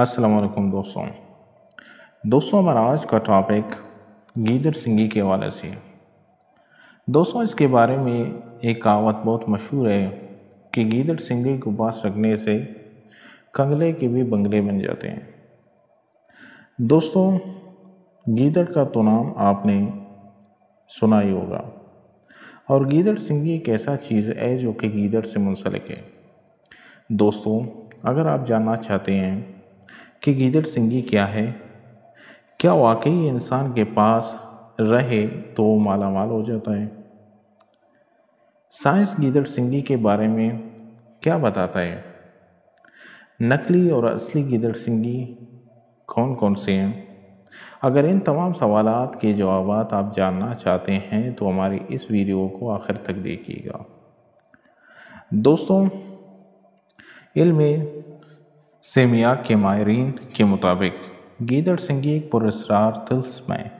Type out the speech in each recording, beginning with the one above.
अस्सलाम वालेकुम दोस्तों दोस्तों हमारा आज का टॉपिक गीदर सिंगी के हवाले से दोस्तों इसके बारे में एक कहावत बहुत मशहूर है कि गीदड़ सिंगी को पास रखने से कंगले के भी बंगले बन जाते हैं दोस्तों गीदड़ का तो नाम आपने सुना ही होगा और गीदर सिंगी एक ऐसा चीज़ है जो कि गीदड़ से मुंसलिक है दोस्तों अगर आप जानना चाहते हैं कि गीदड़ सिंगी क्या है क्या वाकई इंसान के पास रहे तो मालामाल माला माल हो जाता है साइंस गीदड़ सिंगी के बारे में क्या बताता है नकली और असली गीदड़ सिंगी कौन कौन से हैं अगर इन तमाम सवाल के जवाब आप जानना चाहते हैं तो हमारी इस वीडियो को आखिर तक देखिएगा दोस्तों इल्म सेमिया के मायरीन के मुताबिक गीदड़ सिंगी एक पुरस्कार तिल्सम है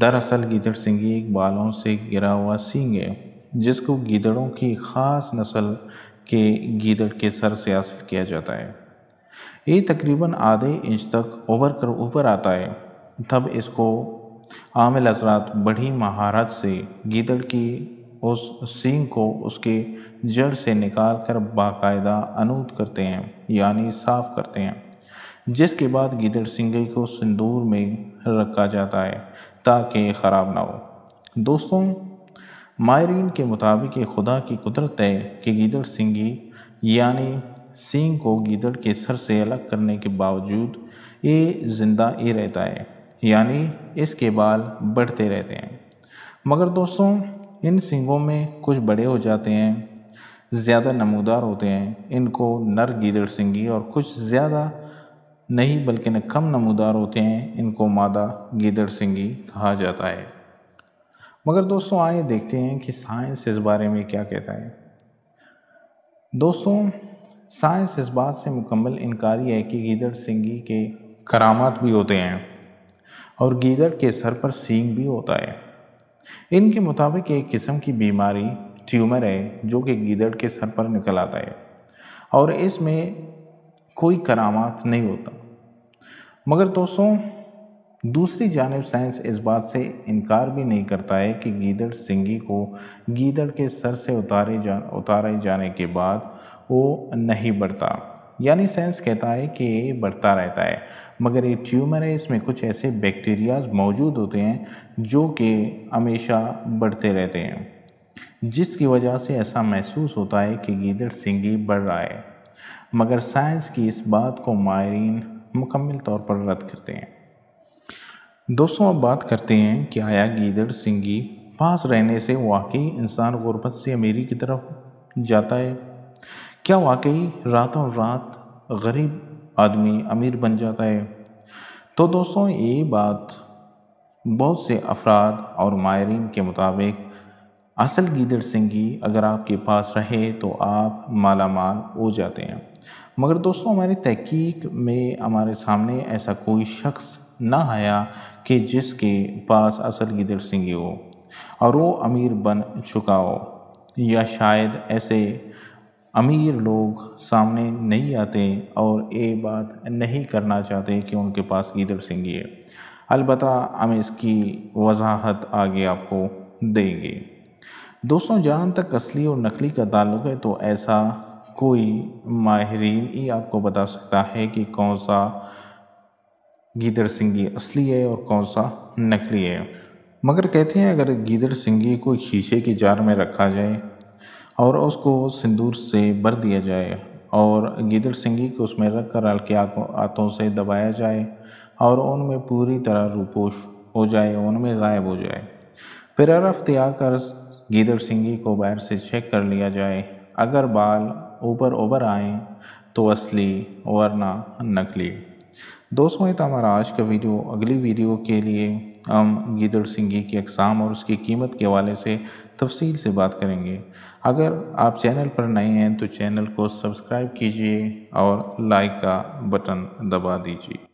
दरअसल गीदड़ सिंगी एक बालों से गिरा हुआ सींग है जिसको गीदड़ों की ख़ास नस्ल के गीदड़ के सर से हासिल किया जाता है ये तकरीबन आधे इंच तक उबर कर ऊपर आता है तब इसको आमिल हजरात बड़ी महारत से गीदड़ की उस सींग को उसके जड़ से निकाल कर बाकायदा अनूद करते हैं यानी साफ करते हैं जिसके बाद गिदड़ सिंगई को सिंदूर में रखा जाता है ताकि ख़राब ना हो दोस्तों मायरीन के मुताबिक ये खुदा की कुदरत है कि गिदड़ सिंगी यानी सींग को गिदड़ के सर से अलग करने के बावजूद ये ज़िंदा ही रहता है यानी इसके बाल बढ़ते रहते हैं मगर दोस्तों इन सिंगों में कुछ बड़े हो जाते हैं ज़्यादा नमूदार होते हैं इनको नर गीदड़ सिंगी और कुछ ज़्यादा नहीं बल्कि न कम नमूदार होते हैं इनको मादा गीदड़ सिंगी कहा जाता है मगर दोस्तों आइए देखते हैं कि साइंस इस बारे में क्या कहता है दोस्तों साइंस इस बात से मुकम्मल इनकारी है कि गीदड़ सिंगी के करामात भी होते हैं और गीदड़ के सर पर सींग भी होता है इनके मुताबिक एक किस्म की बीमारी ट्यूमर है जो कि गीदड़ के सर पर निकल आता है और इसमें कोई करामात नहीं होता मगर दोस्तों दूसरी जानब साइंस इस बात से इनकार भी नहीं करता है कि गीदड़ सिंगी को गीदड़ के सर से उतारे जा उतारे जाने के बाद वो नहीं बढ़ता यानी सेंस कहता है कि ये बढ़ता रहता है मगर ये ट्यूमर है इसमें कुछ ऐसे बैक्टीरियाज मौजूद होते हैं जो कि हमेशा बढ़ते रहते हैं जिसकी वजह से ऐसा महसूस होता है कि गीदड़ सिंगी बढ़ रहा है मगर साइंस की इस बात को माहरीन मुकम्मल तौर पर रद्द करते हैं दोस्तों अब बात करते हैं कि आया गीदड़ सिंगी पास रहने से वाकई इंसान गुरबत से अमीरी की तरफ जाता है क्या वाकई रातों रात गरीब आदमी अमीर बन जाता है तो दोस्तों ये बात बहुत से अफराद और माहरीन के मुताबिक असल गीदर सिंगी अगर आपके पास रहे तो आप माला माल हो जाते हैं मगर दोस्तों हमारी तहकीक में हमारे सामने ऐसा कोई शख्स ना आया कि जिसके पास असल गीदर सिंगी हो और वो अमीर बन चुका हो या शायद ऐसे अमीर लोग सामने नहीं आते और ये बात नहीं करना चाहते कि उनके पास गीदड़ सिंगी है अलबत् हम इसकी वजाहत आगे आपको देंगे दोस्तों जहाँ तक असली और नकली का ताल्लुक है तो ऐसा कोई माहरीन ही आपको बता सकता है कि कौन सा गीदड़ सिंगी असली है और कौन सा नकली है मगर कहते हैं अगर गीदड़ सिंगी को शीशे की जार में रखा जाए और उसको सिंदूर से भर दिया जाए और गिदर सिंगी को उसमें रख कर हल्के हाथों से दबाया जाए और उनमें पूरी तरह रूपोश हो जाए उनमें गायब हो जाए फिर अरफ आकर कर सिंगी को बाहर से चेक कर लिया जाए अगर बाल ऊपर उबर आए तो असली वरना नकली दोस्तों ये था हमारा आज का वीडियो अगली वीडियो के लिए हम गीदड़ सिंगी की अकसाम और उसकी कीमत के हवाले से तफसील से बात करेंगे अगर आप चैनल पर नए हैं तो चैनल को सब्सक्राइब कीजिए और लाइक का बटन दबा दीजिए